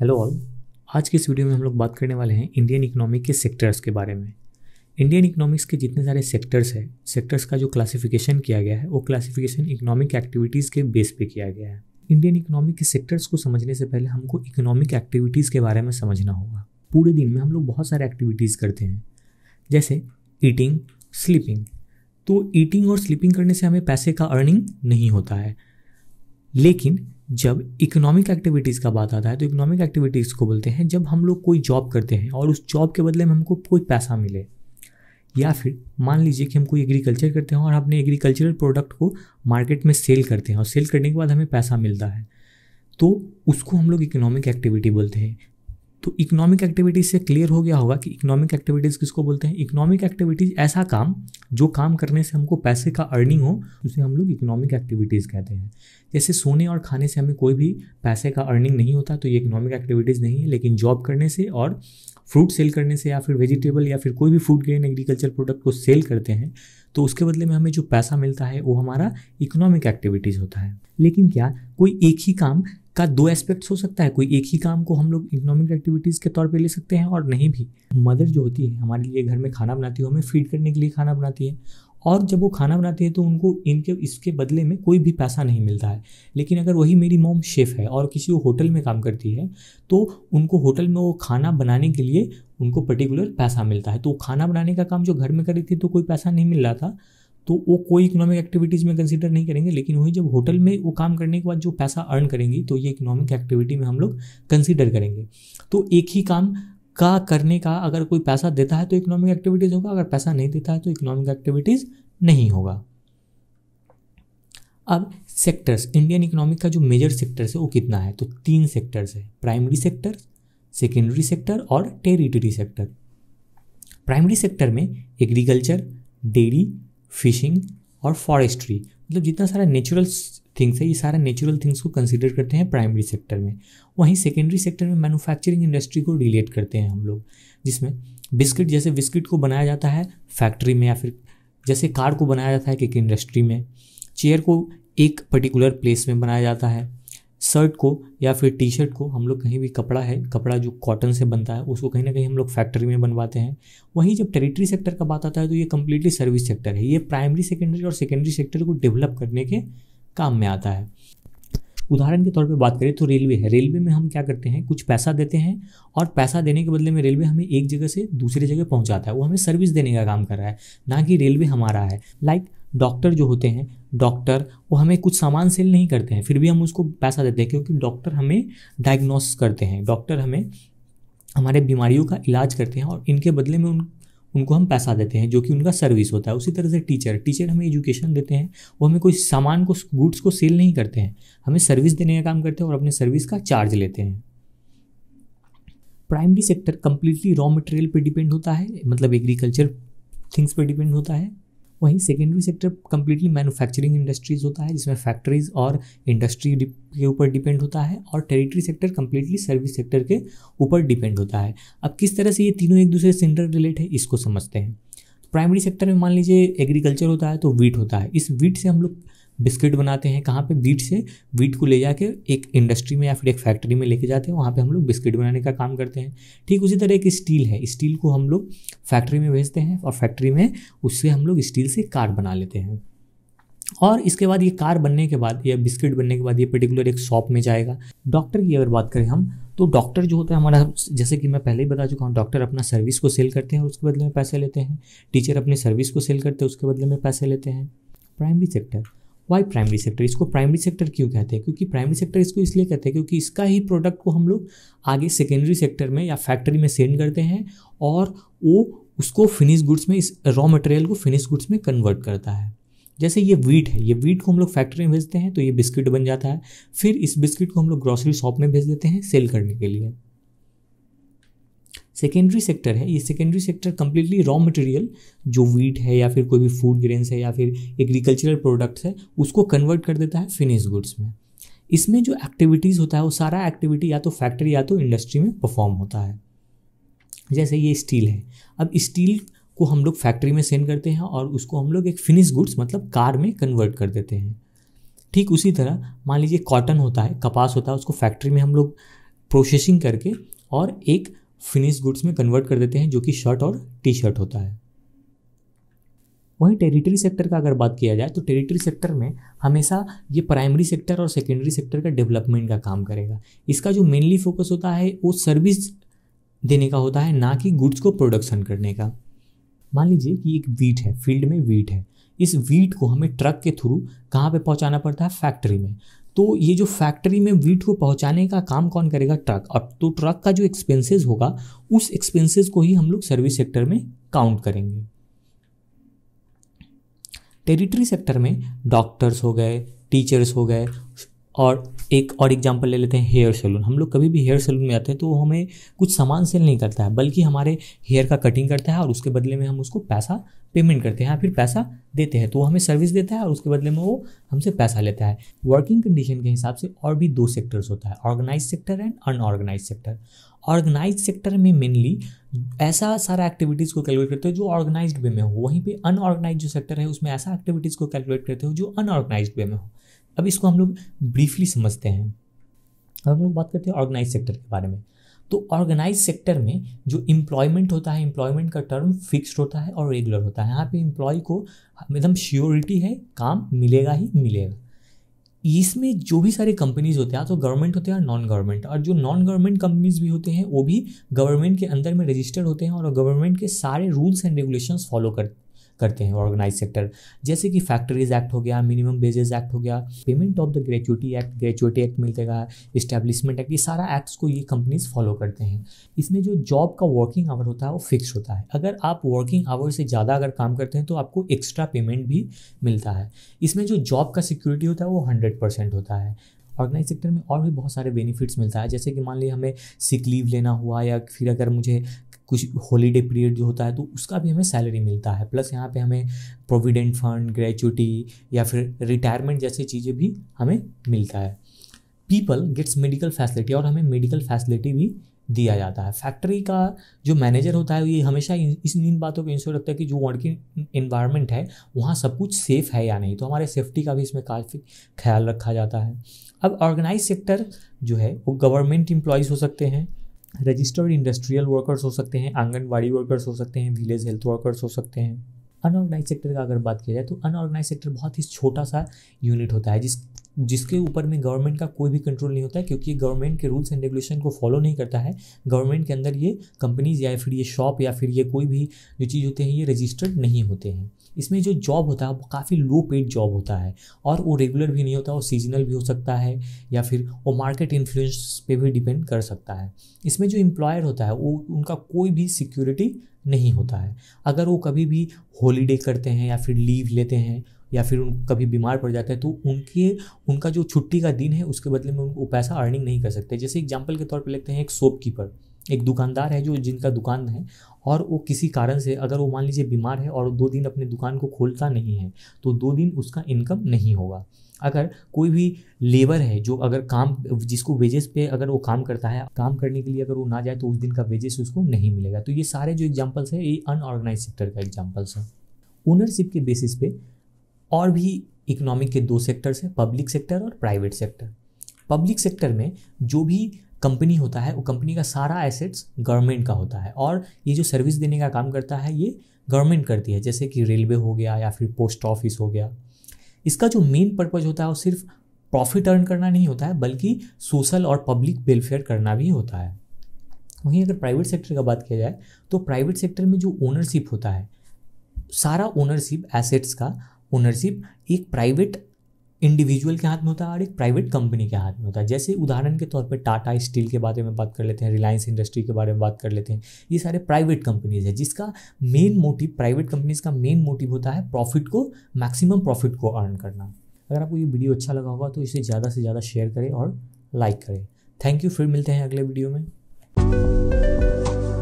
hello all आज की इस वीडियो में हम लोग बात करने वाले हैं इंडियन इकोनॉमिक के सेक्टर्स के बारे में इंडियन इकोनॉमिक्स के जितने सारे सेक्टर्स हैं सेक्टर्स का जो क्लासिफिकेशन किया गया है वो क्लासिफिकेशन इकोनॉमिक एक्टिविटीज़ के बेस पे किया गया है इंडियन इकोनॉमिक के सेक्टर्स को समझने से पहले हमको इकोनॉमिक एक्टिविटीज़ के बारे में समझना होगा पूरे दिन में हम लोग बहुत सारे एक्टिविटीज़ करते हैं जैसे ईटिंग स्लीपिंग तो ईटिंग और स्लीपिंग करने से हमें पैसे का अर्निंग नहीं होता है लेकिन जब इकोनॉमिक एक्टिविटीज़ का बात आता है तो इकोनॉमिक एक्टिविटीज़ को बोलते हैं जब हम लोग कोई जॉब करते हैं और उस जॉब के बदले में हमको कोई पैसा मिले या फिर मान लीजिए कि हम कोई एग्रीकल्चर करते हैं और अपने एग्रीकल्चरल प्रोडक्ट को मार्केट में सेल करते हैं और सेल करने के बाद हमें पैसा मिलता है तो उसको हम लोग इकोनॉमिक एक्टिविटी बोलते हैं तो इकोनॉमिक एक्टिविटीज़ से क्लियर हो गया होगा कि इकोनॉमिक एक्टिविटीज़ किसको बोलते हैं इकोनॉमिक एक्टिविटीज़ ऐसा काम जो काम करने से हमको पैसे का अर्निंग हो उसे हम लोग इकोनॉमिक एक्टिविटीज़ कहते हैं जैसे सोने और खाने से हमें कोई भी पैसे का अर्निंग नहीं होता तो ये इकोनॉमिक एक्टिविटीज़ नहीं है लेकिन जॉब करने से और फ्रूट सेल करने से या फिर वेजिटेबल या फिर कोई भी फूड ग्रेन एग्रीकल्चर प्रोडक्ट को सेल करते हैं तो उसके बदले में हमें जो पैसा मिलता है वो हमारा इकोनॉमिक एक्टिविटीज़ होता है लेकिन क्या कोई एक ही काम का दो एस्पेक्ट्स हो सकता है कोई एक ही काम को हम लोग इकोनॉमिक एक्टिविटीज़ के तौर पे ले सकते हैं और नहीं भी मदर जो होती है हमारे लिए घर में खाना बनाती है हमें फीड करने के लिए खाना बनाती है और जब वो खाना बनाती है तो उनको इनके इसके बदले में कोई भी पैसा नहीं मिलता है लेकिन अगर वही मेरी मोम शेफ़ है और किसी वो होटल में काम करती है तो उनको होटल में वो खाना बनाने के लिए उनको पर्टिकुलर पैसा मिलता है तो खाना बनाने का काम जो घर में कर रही थी तो कोई पैसा नहीं मिल रहा था तो वो कोई इकोनॉमिक एक्टिविटीज़ में कंसिडर नहीं करेंगे लेकिन वही जब होटल में वो काम करने के बाद जो पैसा अर्न करेंगी तो ये इकोनॉमिक एक्टिविटी में हम लोग कंसिडर करेंगे तो एक ही काम का करने का अगर कोई पैसा देता है तो इकोनॉमिक एक्टिविटीज़ होगा अगर पैसा नहीं देता है तो इकोनॉमिक एक्टिविटीज़ नहीं होगा अब सेक्टर्स इंडियन इकोनॉमिक का जो मेजर सेक्टर्स है वो कितना है तो तीन सेक्टर्स है प्राइमरी सेक्टर सेकेंडरी सेक्टर और टेरिटरी सेक्टर प्राइमरी सेक्टर में एग्रीकल्चर डेयरी फिशिंग और फॉरेस्ट्री मतलब जितना सारा नेचुरल थिंग्स है ये सारा नेचुरल थिंग्स को कंसिडर करते हैं प्राइमरी सेक्टर में वहीं सेकेंडरी सेक्टर में मैन्युफैक्चरिंग इंडस्ट्री को रिलेट करते हैं हम लोग जिसमें बिस्किट जैसे बिस्किट को बनाया जाता है फैक्ट्री में या फिर जैसे कार को बनाया जाता है एक इंडस्ट्री में चेयर को एक पर्टिकुलर प्लेस में बनाया जाता है शर्ट को या फिर टी शर्ट को हम लोग कहीं भी कपड़ा है कपड़ा जो कॉटन से बनता है उसको कहीं ना कहीं हम लोग फैक्ट्री में बनवाते हैं वहीं जब टेरिटरी सेक्टर का बात आता है तो ये कम्प्लीटली सर्विस सेक्टर है ये प्राइमरी सेकेंडरी और सेकेंडरी सेक्टर को डेवलप करने के काम में आता है उदाहरण के तौर पे बात करें तो रेलवे है रेलवे में हम क्या करते हैं कुछ पैसा देते हैं और पैसा देने के बदले में रेलवे हमें एक जगह से दूसरी जगह पहुंचाता है वो हमें सर्विस देने का काम कर रहा है ना कि रेलवे हमारा है लाइक like, डॉक्टर जो होते हैं डॉक्टर वो हमें कुछ सामान सेल नहीं करते हैं फिर भी हम उसको पैसा देते हैं क्योंकि डॉक्टर हमें डायग्नोस करते हैं डॉक्टर हमें हमारे बीमारियों का इलाज करते हैं और इनके बदले में उन उनको हम पैसा देते हैं जो कि उनका सर्विस होता है उसी तरह से टीचर टीचर हमें एजुकेशन देते हैं वो हमें कोई सामान को गुड्स को सेल नहीं करते हैं हमें सर्विस देने का काम करते हैं और अपने सर्विस का चार्ज लेते हैं primary sector completely raw material पे डिपेंड होता है मतलब एग्रीकल्चर थिंग्स पे डिपेंड होता है वहीं secondary sector completely manufacturing industries होता है जिसमें फैक्ट्रीज और इंडस्ट्री के ऊपर डिपेंड होता है और territory sector completely service sector के ऊपर डिपेंड होता है अब किस तरह से ये तीनों एक दूसरे से इंटर रिलेट है इसको समझते हैं प्राइमरी सेक्टर में मान लीजिए एग्रीकल्चर होता है तो वीट होता है इस वीट से हम लोग बिस्किट बनाते हैं कहाँ पे बीट से बीट को ले जाके एक इंडस्ट्री में या फिर एक फैक्ट्री में लेके जाते हैं वहाँ पे हम लोग बिस्किट बनाने का काम करते हैं ठीक उसी तरह एक स्टील है स्टील को हम लोग फैक्ट्री में भेजते हैं और फैक्ट्री में उससे हम लोग स्टील से कार बना लेते हैं और इसके बाद ये कार बनने के बाद या बिस्किट बनने के बाद ये पर्टिकुलर एक शॉप में जाएगा डॉक्टर की अगर बात करें हम तो डॉक्टर जो होता है हमारा जैसे कि मैं पहले ही बता चुका हूँ डॉक्टर अपना सर्विस को सेल करते हैं उसके बदले में पैसे लेते हैं टीचर अपने सर्विस को सेल करते हैं उसके बदले में पैसे लेते हैं primary sector why primary sector इसको प्राइमरी सेक्टर क्यों कहते हैं क्योंकि प्राइमरी सेक्टर इसको इसलिए कहते हैं क्योंकि इसका ही प्रोडक्ट को हम लोग आगे सेकेंडरी सेक्टर में या फैक्ट्री में सेंड करते हैं और वो उसको फिनिश गुड्स में इस रॉ मटेरियल को फिनिश गुड्स में कन्वर्ट करता है जैसे ये वीट है ये वीट को हम लोग फैक्ट्री में भेजते हैं तो ये बिस्किट बन जाता है फिर इस बिस्किट को हम लोग ग्रॉसरी शॉप में भेज देते हैं सेल करने के लिए सेकेंडरी सेक्टर है ये secondary sector completely raw material जो वीट है या फिर कोई भी फूड ग्रेन्स है या फिर एग्रीकल्चरल प्रोडक्ट्स है उसको कन्वर्ट कर देता है फिनिश गुड्स में इसमें जो एक्टिविटीज़ होता है वो सारा एक्टिविटी या तो फैक्ट्री या तो इंडस्ट्री में परफॉर्म होता है जैसे ये स्टील है अब स्टील को हम लोग फैक्ट्री में सेंड करते हैं और उसको हम लोग एक फिनिश गुड्स मतलब कार में कन्वर्ट कर देते हैं ठीक उसी तरह मान लीजिए कॉटन होता है कपास होता है उसको फैक्ट्री में हम लोग प्रोसेसिंग करके और एक फिनिश गुड्स में कन्वर्ट कर देते हैं जो कि शर्ट और टी शर्ट होता है वहीं टेरिटरी सेक्टर का अगर बात किया जाए तो टेरिटरी सेक्टर में हमेशा ये प्राइमरी सेक्टर और सेकेंडरी सेक्टर का डेवलपमेंट का काम करेगा इसका जो मेनली फोकस होता है वो सर्विस देने का होता है ना कि गुड्स को प्रोडक्शन करने का मान लीजिए कि एक वीट है फील्ड में वीट है इस वीट को हमें ट्रक के थ्रू कहाँ पे पहुँचाना पड़ता है फैक्ट्री में तो ये जो फैक्ट्री में वीट को पहुंचाने का काम कौन करेगा ट्रक और तो ट्रक का जो एक्सपेंसेस होगा उस एक्सपेंसेस को ही हम लोग सर्विस सेक्टर में काउंट करेंगे टेरिटरी सेक्टर में डॉक्टर्स हो गए टीचर्स हो गए और एक और एग्जांपल ले लेते हैं हेयर सैलून हम लोग कभी भी हेयर सैलून में आते हैं तो वो हमें कुछ सामान सेल नहीं करता है बल्कि हमारे हेयर का कटिंग करता है और उसके बदले में हम उसको पैसा पेमेंट करते हैं या फिर पैसा देते हैं तो वो हमें सर्विस देता है और उसके बदले में वो हमसे पैसा लेता है वर्किंग कंडीशन के हिसाब से और भी दो सेक्टर्स होता है organise sector and unorganise sector organise sector में मेनली ऐसा सारा एक्टिविटीज़ को कैलकुलेट करते हो जो ऑर्गेनाइज्ड वे में हो वहीं पे अनऑर्गेनाइज जो सेक्टर है उसमें ऐसा एक्टिविटीज़ को कैलकुलेट करते हो जो अनऑर्गेनाइज्ड वे में हो अब इसको हम लोग ब्रीफली समझते हैं अब हम लोग बात करते हैं ऑर्गेनाइज सेक्टर के बारे में तो ऑर्गेनाइज सेक्टर में जो एम्प्लॉयमेंट होता है एम्प्लॉयमेंट का टर्म फिक्स्ड होता है और रेगुलर होता है यहाँ पे एम्प्लॉय को एकदम श्योरिटी है काम मिलेगा ही मिलेगा इसमें जो भी सारे कंपनीज होते हैं तो गवर्नमेंट होते हैं और नॉन गवर्नमेंट और जो नॉन गवर्नमेंट कंपनीज भी होते हैं वो भी गवर्नमेंट के अंदर में रजिस्टर्ड होते हैं और गवर्नमेंट के सारे रूल्स एंड रेगुलेशंस फॉलो कर करते हैं ऑर्गेनाइज सेक्टर जैसे कि फैक्ट्रीज एक्ट हो गया मिनिमम वेजेस एक्ट हो गया payment of the gratuity act gratuity act मिलते गए इस्टेब्लिशमेंट एक्ट ये सारा एक्ट्स को ये कंपनीज फॉलो करते हैं इसमें जो जॉब का वर्किंग आवर होता है वो फिक्स होता है अगर आप वर्किंग आवर से ज़्यादा अगर काम करते हैं तो आपको एक्स्ट्रा पेमेंट भी मिलता है इसमें जो जॉब का सिक्योरिटी होता है वो हंड्रेड परसेंट होता है ऑर्गेनाइज सेक्टर में और भी बहुत सारे बेनिफिट्स मिलता है जैसे कि मान लीजिए हमें सिक लीव लेना हुआ या फिर अगर मुझे कुछ हॉलीडे पीरियड जो होता है तो उसका भी हमें सैलरी मिलता है प्लस यहाँ पे हमें प्रोविडेंट फंड ग्रेचुटी या फिर रिटायरमेंट जैसी चीज़ें भी हमें मिलता है पीपल गेट्स मेडिकल फैसिलिटी और हमें मेडिकल फैसिलिटी भी दिया जाता है फैक्ट्री का जो मैनेजर होता है ये हमेशा इस इन बातों को इंश्योर रखता है कि जो वर्किंग इन्वायरमेंट है वहाँ सब कुछ सेफ़ है या नहीं तो हमारे सेफ्टी का भी इसमें काफ़ी ख्याल रखा जाता है अब ऑर्गेनाइज सेक्टर जो है वो गवर्नमेंट एम्प्लॉयज़ हो सकते हैं रजिस्टर्ड इंडस्ट्रियल वर्कर्स हो सकते हैं आंगनबाड़ी वर्कर्स हो सकते हैं विलेज हेल्थ वर्कर्स हो सकते हैं अनऑर्गेनाइज सेक्टर का अगर बात किया जाए तो अनऑर्गेनाइज सेक्टर बहुत ही छोटा सा यूनिट होता है जिस जिसके ऊपर में गवर्नमेंट का कोई भी कंट्रोल नहीं होता है क्योंकि गवर्नमेंट के रूल्स एंड रेगुलेशन को फॉलो नहीं करता है गवर्नमेंट के अंदर ये कंपनीज या फिर ये शॉप या फिर ये कोई भी जो चीज़ होते हैं ये रजिस्टर्ड नहीं होते हैं इसमें जो जॉब होता है वो काफ़ी लो पेड जॉब होता है और वो रेगुलर भी नहीं होता और सीजनल भी हो सकता है या फिर वो मार्केट इन्फ्लुएंस पे भी डिपेंड कर सकता है इसमें जो एम्प्लॉयर होता है वो उनका कोई भी सिक्योरिटी नहीं होता है अगर वो कभी भी हॉलीडे करते हैं या फिर लीव लेते हैं या फिर उनको कभी बीमार पड़ जाते हैं तो उनके उनका जो छुट्टी का दिन है उसके बदले में वो पैसा अर्निंग नहीं कर सकते जैसे एग्जाम्पल के तौर पर लेते हैं एक सोप कीपर एक दुकानदार है जो जिनका दुकान है और वो किसी कारण से अगर वो मान लीजिए बीमार है और दो दिन अपने दुकान को खोलता नहीं है तो दो दिन उसका इनकम नहीं होगा अगर कोई भी लेबर है जो अगर काम जिसको वेजेस पे अगर वो काम करता है काम करने के लिए अगर वो ना जाए तो उस दिन का वेजेस उसको नहीं मिलेगा तो ये सारे जो एग्जाम्पल्स हैं ये अनऑर्गेनाइज सेक्टर का एग्जाम्पल्स है ओनरशिप के बेसिस पे और भी इकोनॉमिक के दो सेक्टर्स हैं पब्लिक सेक्टर और प्राइवेट सेक्टर पब्लिक सेक्टर में जो भी कंपनी होता है वो कंपनी का सारा एसेट्स गवर्नमेंट का होता है और ये जो सर्विस देने का काम करता है ये गवर्नमेंट करती है जैसे कि रेलवे हो गया या फिर पोस्ट ऑफिस हो गया इसका जो मेन पर्पज़ होता है वो सिर्फ प्रॉफिट अर्न करना नहीं होता है बल्कि सोशल और पब्लिक वेलफेयर करना भी होता है वहीं अगर प्राइवेट सेक्टर का बात किया जाए तो प्राइवेट सेक्टर में जो ओनरशिप होता है सारा ओनरशिप एसेट्स का ओनरशिप एक प्राइवेट इंडिविजुअल के हाथ में होता है और एक प्राइवेट कंपनी के हाथ में होता है जैसे उदाहरण के तौर पर टाटा स्टील के बारे में बात कर लेते हैं रिलायंस इंडस्ट्री के बारे में बात कर लेते हैं ये सारे प्राइवेट कंपनीज है जिसका मेन मोटिव प्राइवेट कंपनीज का मेन मोटिव होता है प्रॉफिट को मैक्सिमम प्रॉफिट को अर्न करना अगर आपको ये वीडियो अच्छा लगा होगा तो इसे ज़्यादा से ज़्यादा शेयर करें और लाइक करें थैंक यू फिर मिलते हैं अगले वीडियो में